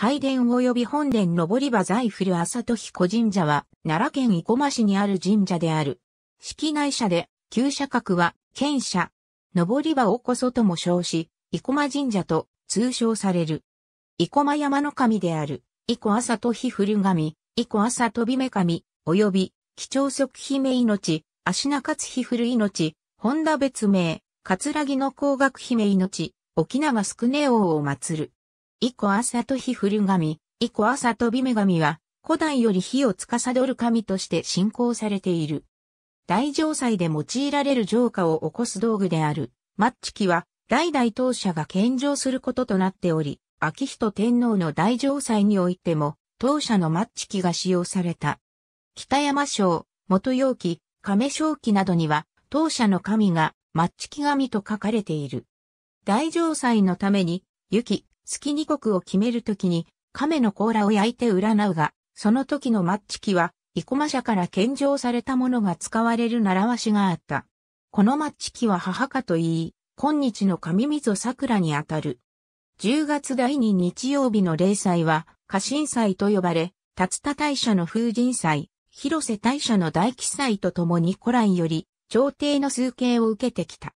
拝殿及び本殿上り場在古朝戸彦神社は、奈良県生駒市にある神社である。式内社で、旧社格は、県社。上り場をこそとも称し、生駒神社と通称される。生駒山の神である、生駒朝と日古神、生駒朝とび神、及び、貴重即姫命、足中津日古命、本田別名、葛城の光学姫命、沖縄宿根王を祀る。イコアサトヒフル神、イコアサトビメ神は、古代より火を司る神として信仰されている。大城祭で用いられる浄化を起こす道具である、マッチキは、代々当社が献上することとなっており、秋人天皇の大城祭においても、当社のマッチキが使用された。北山省、元陽気、亀正気などには、当社の神が、マッチキ神と書かれている。大城祭のために、雪、月二国を決めるときに、亀の甲羅を焼いて占うが、その時のマッチキは、生駒社から献上されたものが使われる習わしがあった。このマッチキは母かと言い、今日の神溝桜にあたる。10月第2日曜日の霊祭は、家臣祭と呼ばれ、竜田大社の風神祭、広瀬大社の大記祭とともに古来より、朝廷の崇敬を受けてきた。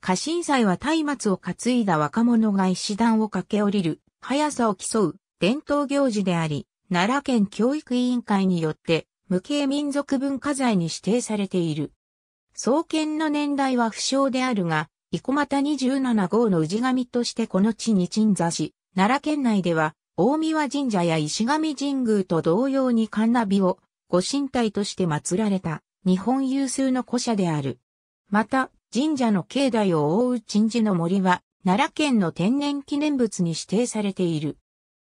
過信祭は松明を担いだ若者が石段を駆け下りる、速さを競う、伝統行事であり、奈良県教育委員会によって、無形民族文化財に指定されている。創建の年代は不詳であるが、生駒谷2 7号の氏神としてこの地に鎮座し、奈良県内では、大宮神社や石神神宮と同様に神奈美を、ご神体として祀られた、日本有数の古社である。また、神社の境内を覆う鎮寺の森は、奈良県の天然記念物に指定されている。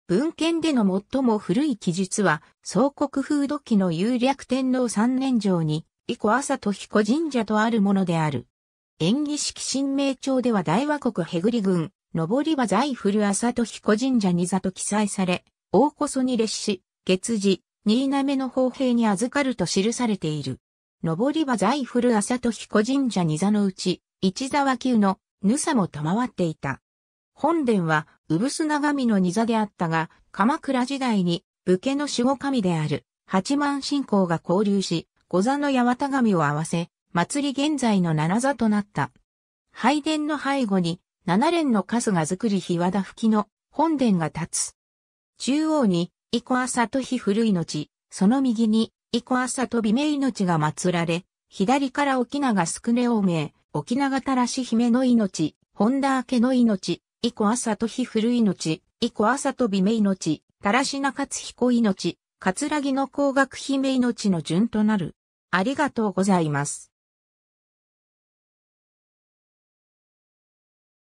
文献での最も古い記述は、総国風土記の有略天皇三年城に、以古朝と彦神社とあるものである。演技式神明帳では大和国へぐり郡、上りは在古朝と彦神社に座と記載され、大こそに列し、月次、新滑の方兵に預かると記されている。上り場在古朝と彦神社二座のうち、一沢旧のぬさも賜っていた。本殿は、うぶす長見の二座であったが、鎌倉時代に、武家の守護神である、八幡信仰が交流し、五座の八幡神を合わせ、祭り現在の七座となった。拝殿の背後に、七連の春日造り日和田吹きの本殿が立つ。中央に、伊古朝と日古いのち、その右に、イコ朝サと美命が祀られ、左から沖永宿根を命、沖永たらし姫の命、本田明の命、イコ朝サとひる命、イコ朝サと美命、たらしな勝彦命、かつの工学姫命の順となる。ありがとうございます。